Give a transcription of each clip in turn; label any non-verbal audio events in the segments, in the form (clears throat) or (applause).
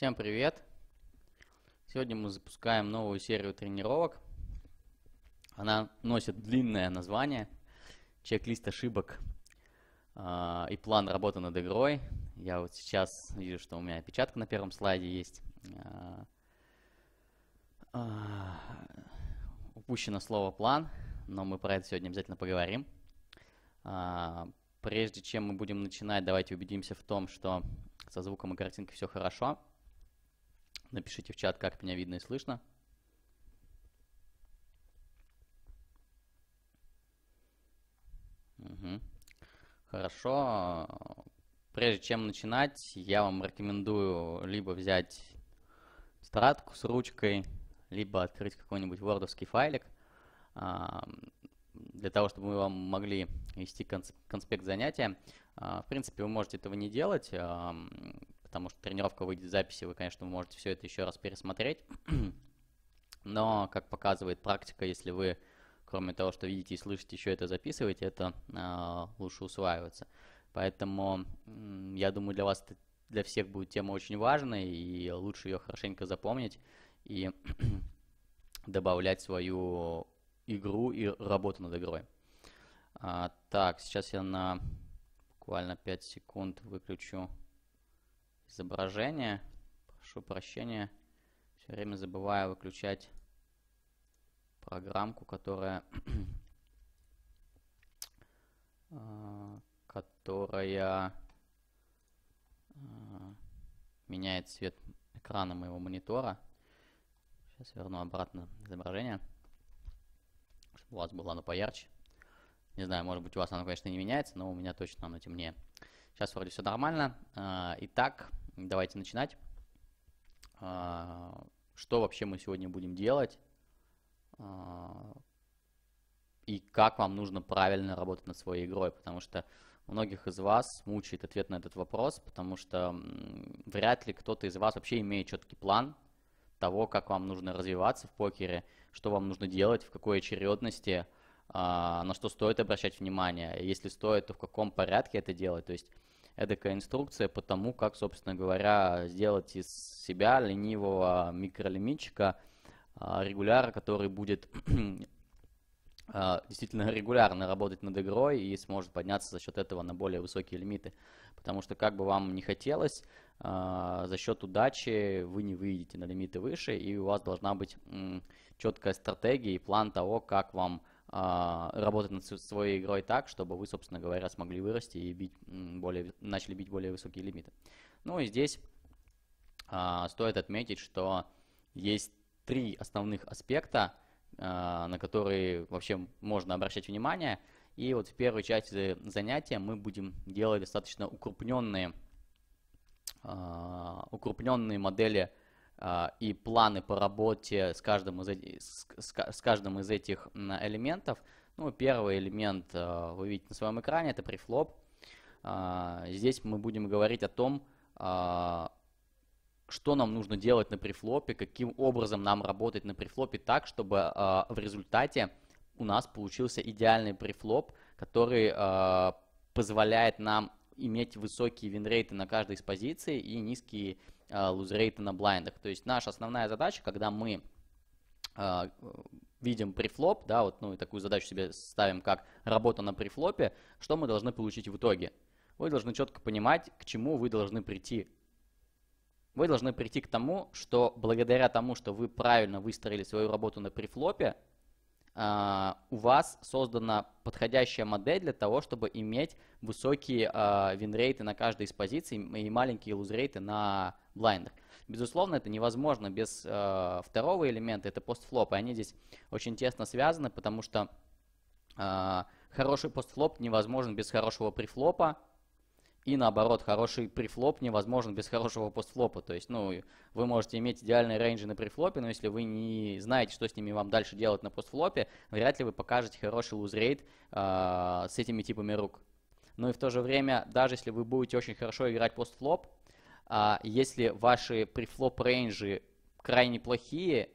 Всем привет! Сегодня мы запускаем новую серию тренировок. Она носит длинное название «Чек-лист ошибок э, и план работы над игрой». Я вот сейчас вижу, что у меня опечатка на первом слайде есть. Э, э, упущено слово «план», но мы про это сегодня обязательно поговорим. Э, прежде чем мы будем начинать, давайте убедимся в том, что со звуком и картинкой все хорошо – Напишите в чат, как меня видно и слышно. Угу. Хорошо. Прежде чем начинать, я вам рекомендую либо взять тетрадку с ручкой, либо открыть какой-нибудь вордовский файлик, а, для того, чтобы мы вам могли вести конспект занятия. А, в принципе, вы можете этого не делать. А, потому что тренировка выйдет в записи, вы, конечно, можете все это еще раз пересмотреть. (clears throat) Но, как показывает практика, если вы, кроме того, что видите и слышите, еще это записываете, это э, лучше усваивается. Поэтому, я думаю, для вас, для всех будет тема очень важной, и лучше ее хорошенько запомнить и (clears throat) добавлять свою игру и работу над игрой. А, так, сейчас я на буквально 5 секунд выключу изображение. Прошу прощения, все время забываю выключать программку, которая, (clears throat) а, которая а, меняет цвет экрана моего монитора. Сейчас верну обратно изображение, чтобы у вас было оно поярче. Не знаю, может быть у вас оно, конечно, не меняется, но у меня точно оно темнее. Сейчас вроде все нормально. А, итак, давайте начинать. А, что вообще мы сегодня будем делать? А, и как вам нужно правильно работать над своей игрой? Потому что многих из вас мучает ответ на этот вопрос, потому что вряд ли кто-то из вас вообще имеет четкий план того, как вам нужно развиваться в покере, что вам нужно делать, в какой очередности, на что стоит обращать внимание, если стоит, то в каком порядке это делать. То есть эдакая инструкция по тому, как, собственно говоря, сделать из себя ленивого микролимитчика а, регуляра, который будет (clears throat) а, действительно регулярно работать над игрой и сможет подняться за счет этого на более высокие лимиты. Потому что как бы вам не хотелось, а, за счет удачи вы не выйдете на лимиты выше, и у вас должна быть четкая стратегия и план того, как вам а, работать над своей игрой так, чтобы вы, собственно говоря, смогли вырасти и бить более, начали бить более высокие лимиты. Ну и здесь а, стоит отметить, что есть три основных аспекта, а, на которые вообще можно обращать внимание. И вот в первой части занятия мы будем делать достаточно укрупненные, а, укрупненные модели а, и планы по работе с каждым из, с каждым из этих элементов. Ну, первый элемент а, вы видите на своем экране, это префлоп. А, здесь мы будем говорить о том, что нам нужно делать на префлопе, каким образом нам работать на префлопе так, чтобы в результате у нас получился идеальный префлоп, который позволяет нам иметь высокие винрейты на каждой из позиций и низкие Э, лузрейты на блайндах. То есть наша основная задача, когда мы э, видим префлоп, да, вот ну, и такую задачу себе ставим, как работа на префлопе, что мы должны получить в итоге. Вы должны четко понимать, к чему вы должны прийти. Вы должны прийти к тому, что благодаря тому, что вы правильно выстроили свою работу на префлопе, а, у вас создана подходящая модель для того, чтобы иметь высокие а, винрейты на каждой из позиций и маленькие лузрейты на блайндах. Безусловно, это невозможно без а, второго элемента, это постфлоп, и они здесь очень тесно связаны, потому что хороший постфлоп невозможен без хорошего префлопа, и наоборот, хороший префлоп невозможен без хорошего постфлопа. То есть, ну, вы можете иметь идеальные рейнджи на префлопе, но если вы не знаете, что с ними вам дальше делать на постфлопе, вряд ли вы покажете хороший лузрейт э, а, с этими типами рук. Но и в то же время, даже если вы будете очень хорошо играть постфлоп, э, если ваши префлоп рейнджи крайне плохие,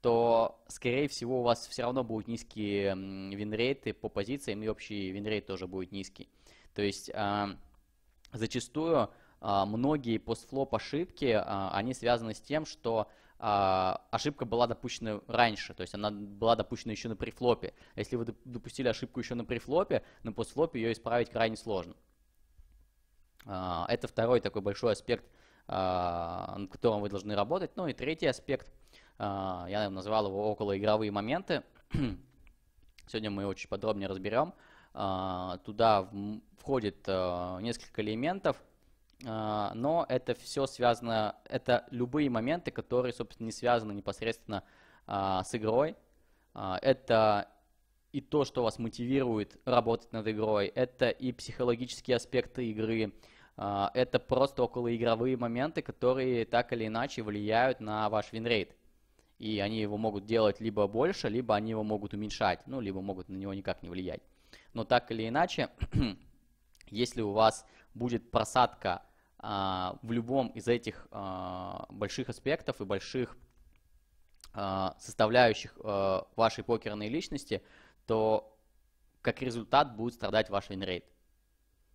то, скорее всего, у вас все равно будут низкие винрейты по позициям, и общий винрейт тоже будет низкий. То есть... Э, зачастую а, многие постфлоп ошибки, а, они связаны с тем, что а, ошибка была допущена раньше, то есть она была допущена еще на префлопе. Если вы допустили ошибку еще на префлопе, на постфлопе ее исправить крайне сложно. Это второй такой большой аспект, над которым вы должны работать. Ну и третий аспект, я наверное, назвал его околоигровые моменты. (clears throat) Сегодня мы его чуть подробнее разберем. А, туда входит э, несколько элементов, а, но это все связано, это любые моменты, которые, собственно, не связаны непосредственно а, с игрой. Это и то, что вас мотивирует работать над игрой, это и психологические аспекты игры, это просто околоигровые моменты, которые так или иначе влияют на ваш винрейт. И они его могут делать либо больше, либо они его могут уменьшать, ну, либо могут на него никак не влиять. Но так или иначе, (clears throat) если у вас будет просадка а, в любом из этих а, больших аспектов и больших а, составляющих вашей покерной личности, то как результат будет страдать ваш винрейт.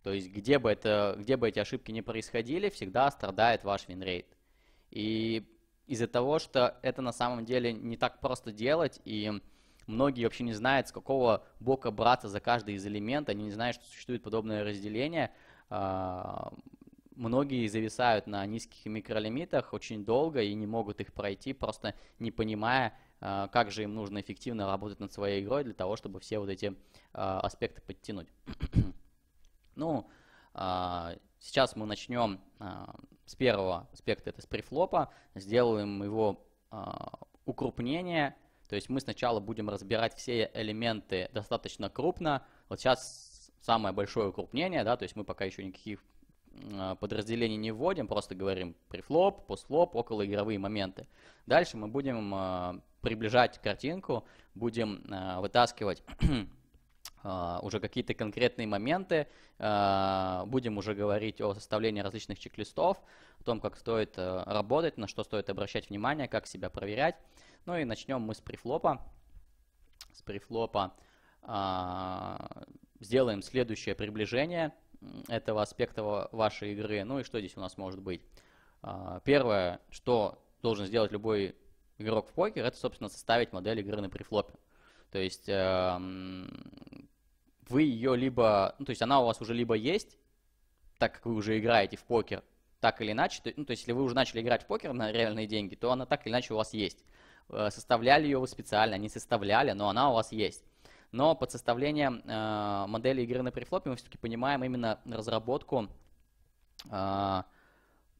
То есть где бы, это, где бы эти ошибки не происходили, всегда страдает ваш винрейт. И из-за того, что это на самом деле не так просто делать, и Многие вообще не знают, с какого бока браться за каждый из элементов, они не знают, что существует подобное разделение. А, многие зависают на низких микролимитах очень долго и не могут их пройти, просто не понимая, а, как же им нужно эффективно работать над своей игрой для того, чтобы все вот эти а, аспекты подтянуть. (clears throat) ну, сейчас мы начнем с первого аспекта, это с префлопа, сделаем его укрупнение то есть мы сначала будем разбирать все элементы достаточно крупно. Вот сейчас самое большое укрупнение, да, то есть мы пока еще никаких а, подразделений не вводим, просто говорим префлоп, постфлоп, околоигровые моменты. Дальше мы будем а, приближать картинку, будем а, вытаскивать (clears throat) уже какие-то конкретные моменты, будем уже говорить о составлении различных чек-листов, о том, как стоит работать, на что стоит обращать внимание, как себя проверять. Ну и начнем мы с префлопа. С префлопа а, сделаем следующее приближение этого аспекта вашей игры. Ну и что здесь у нас может быть? А, первое, что должен сделать любой игрок в покер, это, собственно, составить модель игры на префлопе. То есть э, вы ее либо, ну, то есть она у вас уже либо есть, так как вы уже играете в покер, так или иначе, то, ну, то есть если вы уже начали играть в покер на реальные деньги, то она так или иначе у вас есть. Э, составляли ее вы специально, не составляли, но она у вас есть. Но под составление э, модели игры на префлопе мы все-таки понимаем именно разработку э,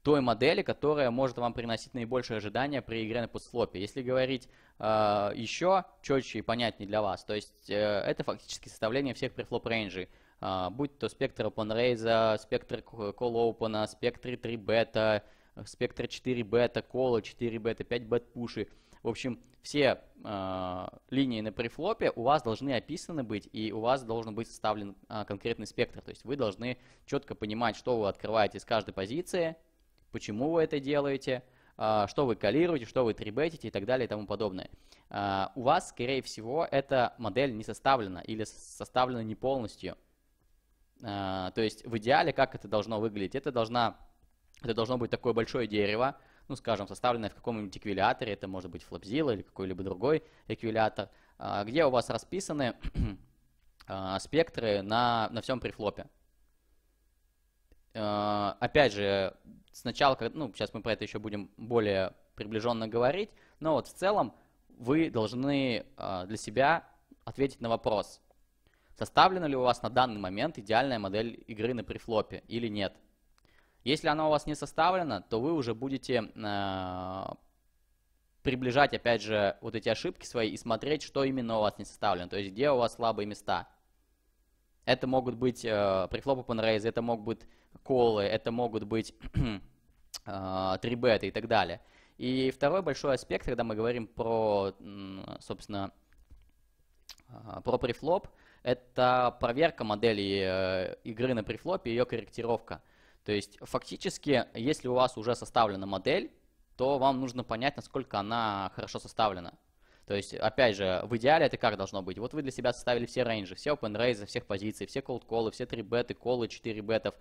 той модели, которая может вам приносить наибольшие ожидания при игре на постфлопе. Если говорить э, еще четче и понятнее для вас, то есть э, это фактически составление всех префлоп рейнджей. Э, будь то спектр OpenRaise, спектр Call Open, спектр 3 бета, э, спектр 4 бета, Call, 4 бета, 5 бет пуши. В общем, все э, линии на префлопе у вас должны описаны быть, и у вас должен быть составлен э, а, конкретный спектр. То есть вы должны четко понимать, что вы открываете с каждой позиции, почему вы это делаете, э, что вы калируете, что вы трибетите и так далее и тому подобное. Э, у вас, скорее всего, эта модель не составлена или составлена не полностью. Э, то есть в идеале как это должно выглядеть? Это, должна, это должно быть такое большое дерево, ну, скажем, составленная в каком-нибудь эквилиаторе, это может быть Flopzilla или какой-либо другой эквилиатор, а, где у вас расписаны (clears throat) а, спектры на, на всем префлопе. А, опять же, сначала, ну, сейчас мы про это еще будем более приближенно говорить, но вот в целом вы должны для себя ответить на вопрос, составлена ли у вас на данный момент идеальная модель игры на префлопе или нет. Если она у вас не составлена, то вы уже будете э, приближать, опять же, вот эти ошибки свои и смотреть, что именно у вас не составлено, то есть где у вас слабые места. Это могут быть э, префлопы панрейзы, это могут быть колы, это могут быть (clears throat) э, трибеты и так далее. И второй большой аспект, когда мы говорим про, собственно, э, про префлоп, это проверка модели э, игры на префлопе и ее корректировка. То есть фактически, если у вас уже составлена модель, то вам нужно понять, насколько она хорошо составлена. То есть, опять же, в идеале это как должно быть? Вот вы для себя составили все рейнджи, все open рейзы, всех позиций, все cold колы, все 3 беты, колы, 4 бетов.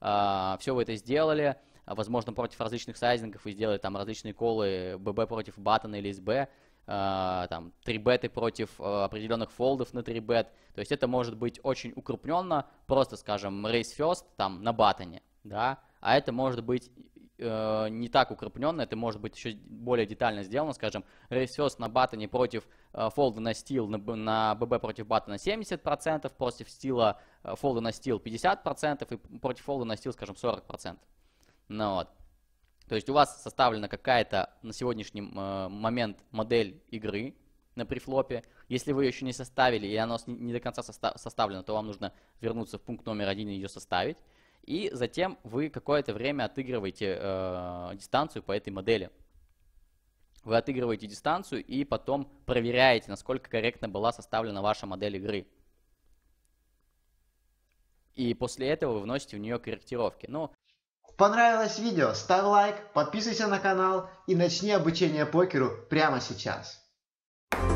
А, все вы это сделали, а, возможно, против различных сайзингов вы сделали там различные колы ББ против баттона или СБ. А, там 3 беты против определенных фолдов на 3 бет. То есть это может быть очень укрупненно, просто, скажем, race first там на батоне да, а это может быть э, не так укрепленно, это может быть еще более детально сделано, скажем, ресерс на баттоне против э, на стил, на, на ББ против баттона 70%, против стила э, фолда на стил 50% и против фолда на стил, скажем, 40%. Ну вот. То есть у вас составлена какая-то на сегодняшний э, момент модель игры на префлопе. Если вы ее еще не составили, и она не до конца соста составлена, то вам нужно вернуться в пункт номер один и ее составить. И затем вы какое-то время отыгрываете э, дистанцию по этой модели. Вы отыгрываете дистанцию и потом проверяете, насколько корректно была составлена ваша модель игры. И после этого вы вносите в нее корректировки. Ну, Понравилось видео? Ставь лайк, подписывайся на канал и начни обучение покеру прямо сейчас. Thank you